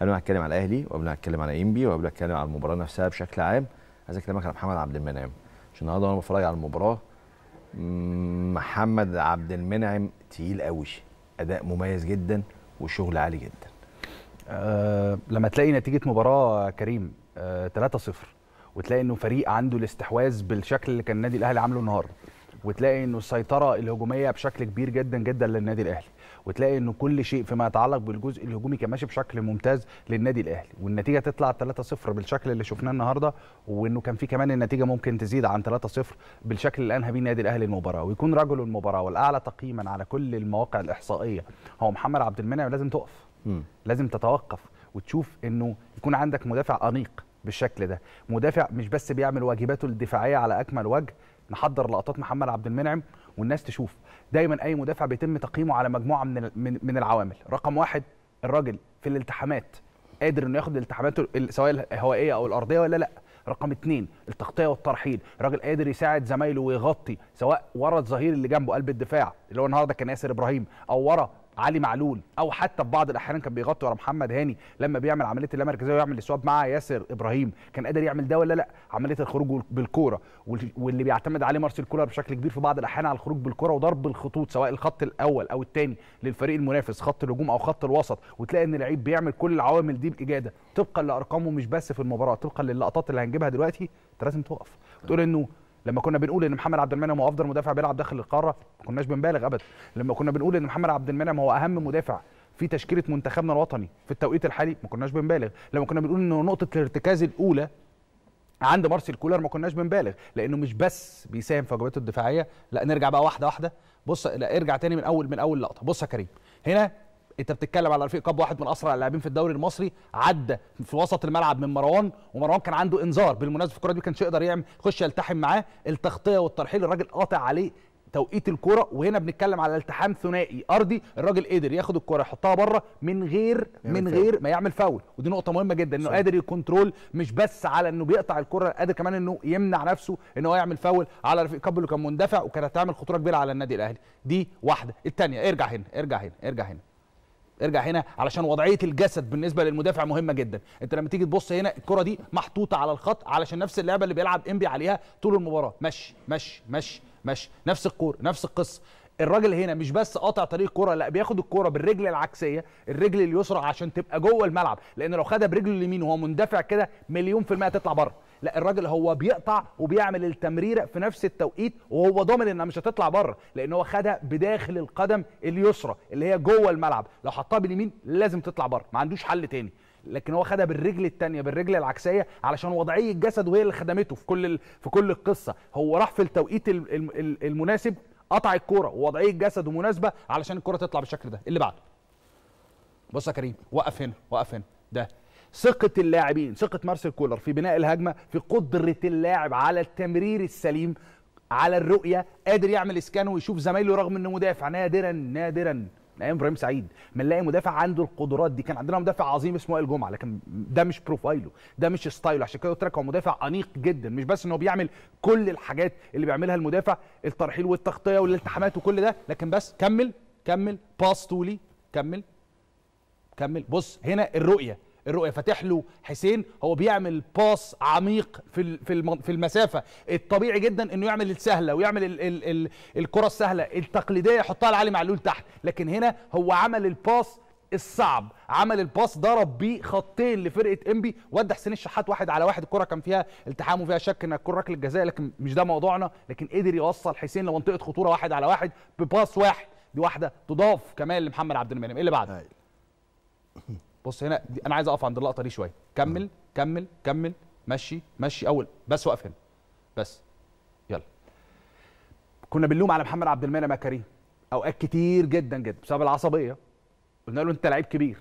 قبل ما اتكلم على الاهلي وقبل ما اتكلم على انبي وقبل ما اتكلم على المباراه نفسها بشكل عام عايز اكلمك على محمد عبد المنعم عشان النهارده وانا بتفرج على المباراه محمد عبد المنعم تقيل قوي اداء مميز جدا وشغل عالي جدا أه لما تلاقي نتيجه مباراه كريم 3 آه، 3-0 وتلاقي انه فريق عنده الاستحواذ بالشكل اللي كان النادي الاهلي عامله النهارده وتلاقي انه السيطره الهجوميه بشكل كبير جدا جدا للنادي الاهلي وتلاقي ان كل شيء فيما يتعلق بالجزء الهجومي كان ماشي بشكل ممتاز للنادي الاهلي والنتيجه تطلع 3-0 بالشكل اللي شفناه النهارده وانه كان في كمان النتيجه ممكن تزيد عن 3-0 بالشكل اللي انهى بيه النادي الاهلي المباراه ويكون رجل المباراه والاعلى تقييما على كل المواقع الاحصائيه هو محمد عبد المنعم لازم تقف م. لازم تتوقف وتشوف انه يكون عندك مدافع انيق بالشكل ده مدافع مش بس بيعمل واجباته الدفاعيه على اكمل وجه نحضر لقطات محمد عبد المنعم والناس تشوف دايما اي مدافع بيتم تقييمه على مجموعه من من العوامل رقم واحد الراجل في الالتحامات قادر انه ياخد الالتحامات سواء الهوائيه او الارضيه ولا لا رقم اثنين التغطيه والترحيل راجل قادر يساعد زمايله ويغطي سواء ورا الظهير اللي جنبه قلب الدفاع اللي هو النهارده كان ياسر ابراهيم او ورا علي معلول او حتى في بعض الاحيان كان بيغطي ورا محمد هاني لما بيعمل عمليه اللامركزيه ويعمل السواب مع ياسر ابراهيم كان قادر يعمل ده ولا لا عمليه الخروج بالكوره واللي بيعتمد عليه مارسيل كولر بشكل كبير في بعض الاحيان على الخروج بالكوره وضرب الخطوط سواء الخط الاول او الثاني للفريق المنافس خط الهجوم او خط الوسط وتلاقي ان اللعيب بيعمل كل العوامل دي باجاده طبقا لارقامه مش بس في المباراه طبقا للقطات اللي هنجيبها دلوقتي انت لازم تقف تقول انه لما كنا بنقول ان محمد عبد المنعم هو افضل مدافع بيلعب داخل القاره ما كناش بنبالغ ابدا لما كنا بنقول ان محمد عبد المنعم هو اهم مدافع في تشكيله منتخبنا الوطني في التوقيت الحالي ما كناش بنبالغ لما كنا بنقول ان نقطه الارتكاز الاولى عند مارسيل كولر ما كناش بنبالغ لانه مش بس بيساهم في واجباته الدفاعيه لا نرجع بقى واحده واحده بص لا ارجع تاني من اول من اول لقطه بص يا كريم هنا انت بتتكلم على رفيق كاب واحد من اسرع اللاعبين في الدوري المصري عدى في وسط الملعب من مروان ومروان كان عنده انذار بالمناسبه الكره دي كانش يقدر يعمل يخش يلتحم معاه التغطيه والترحيل الراجل قاطع عليه توقيت الكرة وهنا بنتكلم على التحام ثنائي ارضي الراجل قدر ياخد الكرة يحطها بره من غير من غير ما يعمل فاول ودي نقطة مهمة جدا انه صح. قادر يكنترول مش بس على انه بيقطع الكرة قادر كمان انه يمنع نفسه ان هو يعمل فاول على رفيق كابو اللي كان مندفع وكانت هتعمل خطورة كبيرة على النادي الاهلي دي واحدة الثانية ارجع هنا ارجع هنا ارجع هنا ارجع هنا علشان وضعيه الجسد بالنسبه للمدافع مهمه جدا انت لما تيجي تبص هنا الكره دي محطوطه على الخط علشان نفس اللعبه اللي بيلعب انبي عليها طول المباراه ماشي ماشي ماشي مشي نفس الكوره نفس القصه الراجل هنا مش بس قاطع طريق الكوره لا بياخد الكوره بالرجل العكسيه الرجل اليسرى عشان تبقى جوه الملعب لان لو خدها برجله اليمين وهو مندفع كده مليون في الميه تطلع بره لا الراجل هو بيقطع وبيعمل التمريره في نفس التوقيت وهو ضامن انها مش هتطلع بره لان هو خدها بداخل القدم اليسرى اللي هي جوه الملعب لو حطها باليمين لازم تطلع بره ما عندوش حل تاني لكن هو خدها بالرجل الثانيه بالرجل العكسيه علشان وضعيه الجسد وهي اللي خدمته في كل في كل القصه هو راح في التوقيت المناسب قطع الكوره ووضعيه جسده مناسبه علشان الكوره تطلع بالشكل ده اللي بعده بص يا كريم وقف هنا وقف هنا ده ثقة اللاعبين ثقة مارسيل كولر في بناء الهجمة في قدرة اللاعب على التمرير السليم على الرؤية قادر يعمل اسكان ويشوف زمايله رغم انه مدافع نادرا نادرا من ايام ابراهيم سعيد بنلاقي مدافع عنده القدرات دي كان عندنا مدافع عظيم اسمه وائل جمعه لكن ده مش بروفايله ده مش ستايله عشان كده قلت لك هو مدافع انيق جدا مش بس ان هو بيعمل كل الحاجات اللي بيعملها المدافع الترحيل والتغطيه والالتحامات وكل ده لكن بس كمل كمل باس طولي كمل كمل بص هنا الرؤيه الرؤيه فاتح له حسين هو بيعمل باس عميق في في في المسافه الطبيعي جدا انه يعمل السهله ويعمل الـ الـ الـ الكره السهله التقليديه يحطها لعلي معلول تحت لكن هنا هو عمل الباس الصعب عمل الباص ضرب بيه خطين لفرقه انبي ودى حسين الشحات واحد على واحد الكره كان فيها التحام وفيها شك انها تكون ركله جزاء لكن مش ده موضوعنا لكن قدر يوصل حسين لمنطقه خطوره واحد على واحد بباص واحد دي واحده تضاف كمان لمحمد عبد المنعم ايه اللي بعده بص هنا دي انا عايز اقف عند اللقطه دي شويه كمل كمل كمل مشي مشي اول بس وقف هنا بس يلا كنا بنلوم على محمد عبد المنعم كريم اوقات كتير جدا جدا بسبب العصبيه قلنا له انت لعيب كبير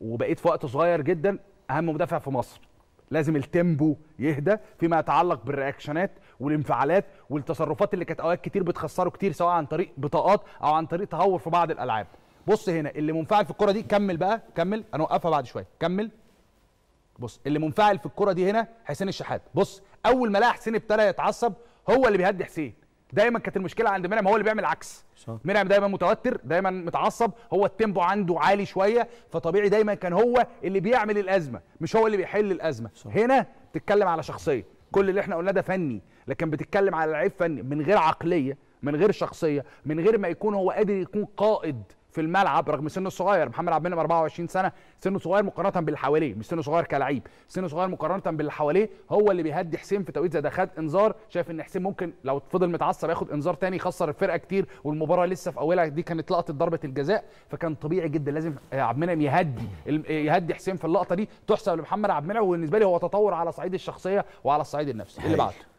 وبقيت في وقت صغير جدا اهم مدافع في مصر لازم التيمبو يهدى فيما يتعلق بالرياكشنات والانفعالات والتصرفات اللي كانت اوقات كتير بتخسره كتير سواء عن طريق بطاقات او عن طريق تهور في بعض الالعاب بص هنا اللي منفعل في الكره دي كمل بقى كمل انا اوقفها بعد شويه كمل بص اللي منفعل في الكره دي هنا حسين الشحات بص اول ما لقى حسين ابتدى يتعصب هو اللي بيهدي حسين دايما كانت المشكله عند منعم هو اللي بيعمل العكس منعم دايما متوتر دايما متعصب هو التيمبو عنده عالي شويه فطبيعي دايما كان هو اللي بيعمل الازمه مش هو اللي بيحل الازمه صح. هنا بتتكلم على شخصيه كل اللي احنا قلناه ده فني لكن بتتكلم على لعيب فني من غير عقليه من غير شخصيه من غير ما يكون هو قادر يكون قائد في الملعب رغم سنه الصغير محمد عبد المنعم 24 سنه سنه صغير مقارنه باللي حواليه مش سنه صغير كلعيب سنه صغير مقارنه باللي حواليه هو اللي بيهدي حسين في توقيت زي ده خد انذار شايف ان حسين ممكن لو فضل متعصب ياخد انذار تاني يخسر الفرقه كتير والمباراه لسه في اولها دي كانت لقطه ضربه الجزاء فكان طبيعي جدا لازم عبد المنعم يهدي يهدي حسين في اللقطه دي تحسب لمحمد عبد المنعم وبالنسبه لي هو تطور على صعيد الشخصيه وعلى الصعيد النفسي اللي بعده